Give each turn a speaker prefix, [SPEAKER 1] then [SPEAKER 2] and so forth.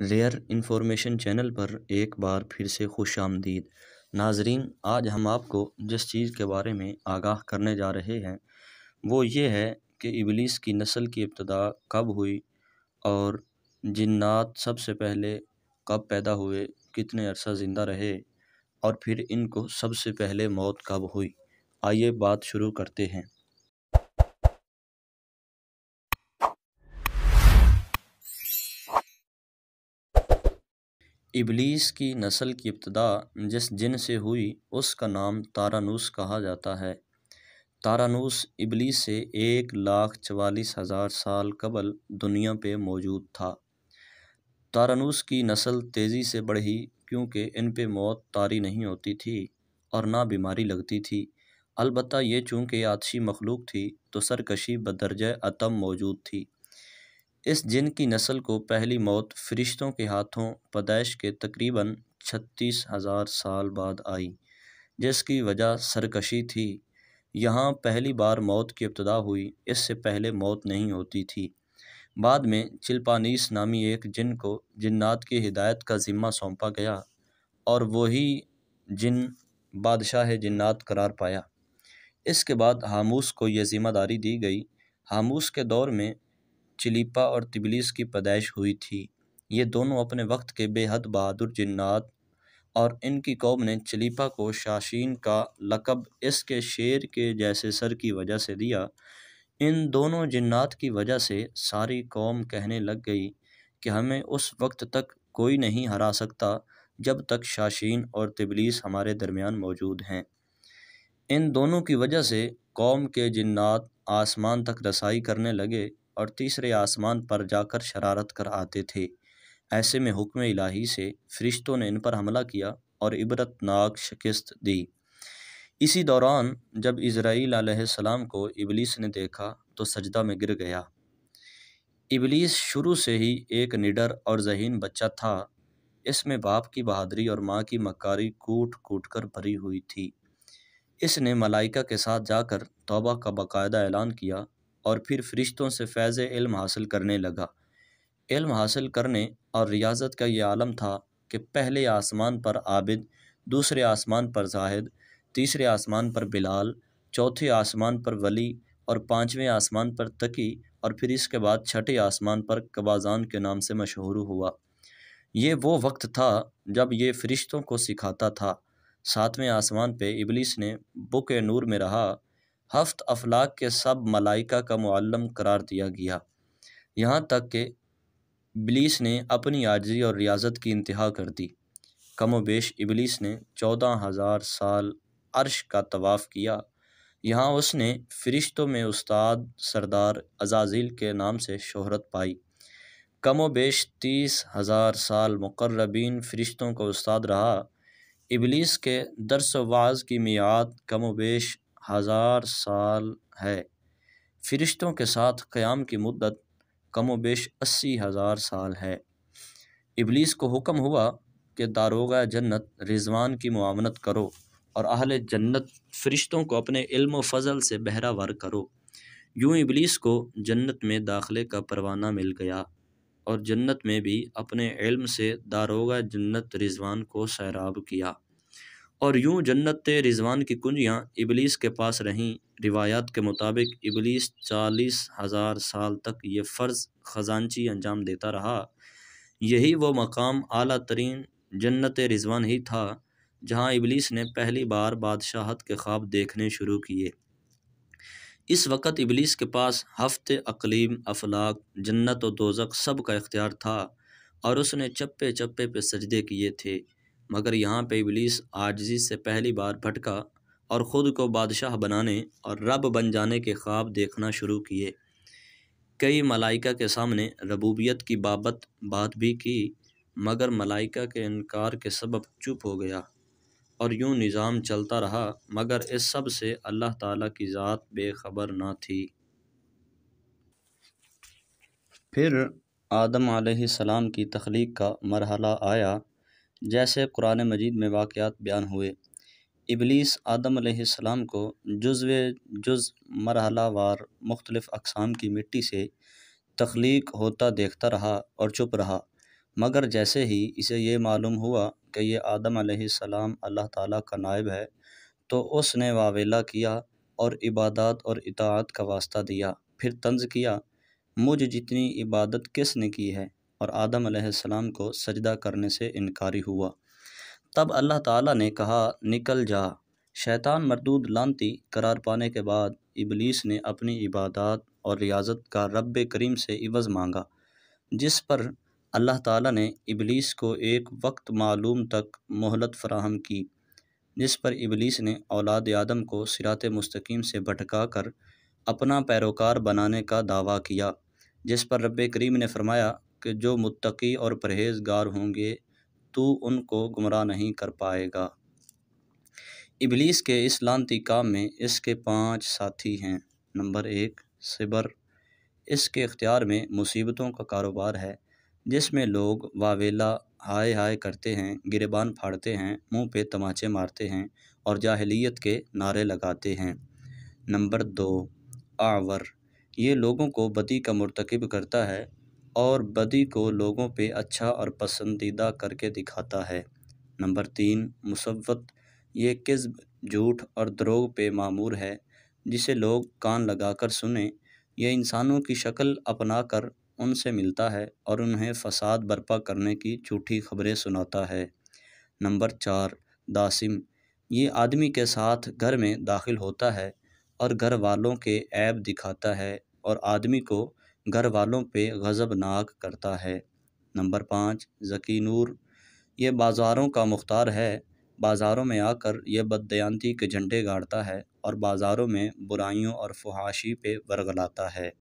[SPEAKER 1] rare information channel पर एक बार फिर से खुश आमदीद नाजरीन आज हम आपको जिस चीज़ के बारे में आगाह करने जा रहे हैं वो ये है कि इबलीस की नस्ल की इब्तदा कब हुई और जिन्नात सबसे पहले कब पैदा हुए कितने अरसा ज़िंदा रहे और फिर इनको सबसे पहले मौत कब हुई आइए बात शुरू करते हैं इबलीस की नस्ल की इब्तदा जिस जिन से हुई उसका नाम तारानूस कहा जाता है तारानूस इबलीस से एक लाख चवालीस हज़ार साल कबल दुनिया पे मौजूद था तारानूस की नस्ल तेज़ी से बढ़ी क्योंकि इन पे मौत तारी नहीं होती थी और ना बीमारी लगती थी अलबत्त ये चूँकि आदशी मखलूक थी तो सरकशी बदरज अतम मौजूद थी इस जिन की नस्ल को पहली मौत फ़रिश्तों के हाथों पदाइश के तकरीबन छत्तीस हज़ार साल बाद आई जिसकी वजह सरकशी थी यहाँ पहली बार मौत की इब्तदा हुई इससे पहले मौत नहीं होती थी बाद में चिल्पानीस नामी एक जिन को जिन्नात की हिदायत का ज़िम्मा सौंपा गया और वही जिन बादशाह जिन्नात करार पाया इसके बाद हामूस को यह ज़िम्मेदारी दी गई हामूस के दौर में चिलीपा और तिबलिस की पैदाइश हुई थी ये दोनों अपने वक्त के बेहद बहादुर जन्नात और इनकी कौम ने चिलीपा को शाशीन का लकब इसके शेर के जैसे सर की वजह से दिया इन दोनों जन्नात की वजह से सारी कौम कहने लग गई कि हमें उस वक्त तक कोई नहीं हरा सकता जब तक शाशीन और तबलीस हमारे दरमियान मौजूद हैं इन दोनों की वजह से कौम के जन्नात आसमान तक रसाई करने लगे और तीसरे आसमान पर जाकर शरारत कर आते थे ऐसे में हुक्म इलाही से फरिश्तों ने इन पर हमला किया और इबरतनाक शिकस्त दी इसी दौरान जब इसराइल आलाम को इबलीस ने देखा तो सजदा में गिर गया इबलीस शुरू से ही एक निडर और जहीन बच्चा था इसमें बाप की बहादरी और माँ की मकारी कूट कूट कर भरी हुई थी इसने मलाइका के साथ जाकर तौबा का बाकायदा ऐलान किया और फिर फ़रिश्तों से फैज़ इल्म हासिल करने लगा इल्म हासिल करने और रियाजत का ये आलम था कि पहले आसमान पर आबिद दूसरे आसमान पर जाहिद तीसरे आसमान पर बिलाल चौथे आसमान पर वली और पाँचवें आसमान पर तकी और फिर इसके बाद छठे आसमान पर कबाजान के नाम से मशहूर हुआ ये वो वक्त था जब ये फ़रिश्तों को सिखाता था सातवें आसमान पे इबलीस ने बुक नूर में रहा हफ्त अफलाक के सब मलाइका का मुअल्लम करार दिया गया यहाँ तक कि इबलीस ने अपनी आर्जी और रियाजत की इंतहा कर दी कमो बेश इबलीस ने चौदह हज़ार साल अर्श का तवाफ़ किया यहाँ उसने फरिश्तों में उस्ताद सरदार अजाजील के नाम से शोहरत पाई कमो बेश तीस हज़ार साल मुकर्रबीन फरिश्तों का उस्ताद रहा इबलीस के दरस वाज की मियाद कमो बेश हज़ार साल है फ़रिश्तों के साथ क़्याम की मदत कम व बेश अस्सी हज़ार साल है इबलीस को हुक्म हुआ कि दारोगा जन्नत रिजवान की मुआवनत करो और अहल जन्नत फ़रिश्तों को अपने इल्म व फजल से बहरा वर करो यूँ इबलीस को जन्नत में दाखिले का परवाना मिल गया और जन्नत में भी अपने इल्म से दारोगा जन्नत रिजवान को सैराब किया और यूं जन्नत रिजवान की कुंजियां इबलीस के पास रहीं रिवायात के मुताबिक इबलीस चालीस हज़ार साल तक ये फ़र्ज़ ख़जानची अंजाम देता रहा यही वो मकाम आला तरीन जन्नत रिजवान ही था जहां इबलीस ने पहली बार बादशाहत के ख्वाब देखने शुरू किए इस वक्त इबलीस के पास हफ्त अकलीम अफलाक जन्नत और दोजक सब का इख्तियार था और उसने चप्पे चप्पे पे सजदे किए थे मगर यहाँ पे इबलीस आजजी से पहली बार भटका और ख़ुद को बादशाह बनाने और रब बन जाने के ख्वाब देखना शुरू किए कई मलाइका के सामने रबूबियत की बाबत बात भी की मगर मलाइका के इनकार के सबब चुप हो गया और यूं निज़ाम चलता रहा मगर इस सब से अल्लाह ताला की ज़ात बेखबर ना थी फिर आदम सलाम की तख्लीक का मरहला आया जैसे कुरान मजीद में वाक़ात बयान हुए इबलीस आदम आसमाम को जुज़व जुज़ मरहला वार मुख्तलिफ़ अकसाम की मिट्टी से तख्लीक होता देखता रहा और चुप रहा मगर जैसे ही इसे ये मालूम हुआ कि ये आदम आसमाम अल्लाह ताला का नायब है तो उसने वावेला किया और इबादत और इतात का वास्ता दिया फिर तंज किया मुझ जितनी इबादत किसने की है और आदम अलैहिस्सलाम को सजदा करने से इनकारी हुआ तब अल्लाह ताला ने कहा निकल जा शैतान मरदूद लानती करार पाने के बाद इबलीस ने अपनी इबादत और रियाजत का रब करीम से इवज़ मांगा जिस पर अल्लाह ताला ने इबलीस को एक वक्त मालूम तक मोहलत फराहम की जिस पर इबलीस ने औलाद आदम को सिरात मुस्तकीम से भटका कर अपना पैरोकार बनाने का दावा किया जिस पर रब करीम ने फरमाया कि जो मुत्तकी और परहेजगार होंगे तो उनको गुमराह नहीं कर पाएगा इबलीस के इस लानती काम में इसके पांच साथी हैं नंबर एक सिबर इसके इख्तियार में मुसीबतों का कारोबार है जिसमें लोग वावेला हाय हाय करते हैं गिरबान फाड़ते हैं मुंह पे तमाचे मारते हैं और जाहलीत के नारे लगाते हैं नंबर दो आवर ये लोगों को बदी का मरतकब करता है और बदी को लोगों पे अच्छा और पसंदीदा करके दिखाता है नंबर तीन मुसवत ये किस्ब झूठ और द्रोग पे मामूर है जिसे लोग कान लगाकर सुने यह इंसानों की शक्ल अपना कर उनसे मिलता है और उन्हें फसाद बर्पा करने की झूठी खबरें सुनाता है नंबर चार दासिम ये आदमी के साथ घर में दाखिल होता है और घर वालों के ऐब दिखाता है और आदमी को घर वालों पे गज़बनाक करता है नंबर पाँच जकी नूर ये बाज़ारों का मुख्तार है बाज़ारों में आकर यह बददयांती के झंडे गाड़ता है और बाज़ारों में बुराइयों और फुहाशी पे वर्गलाता है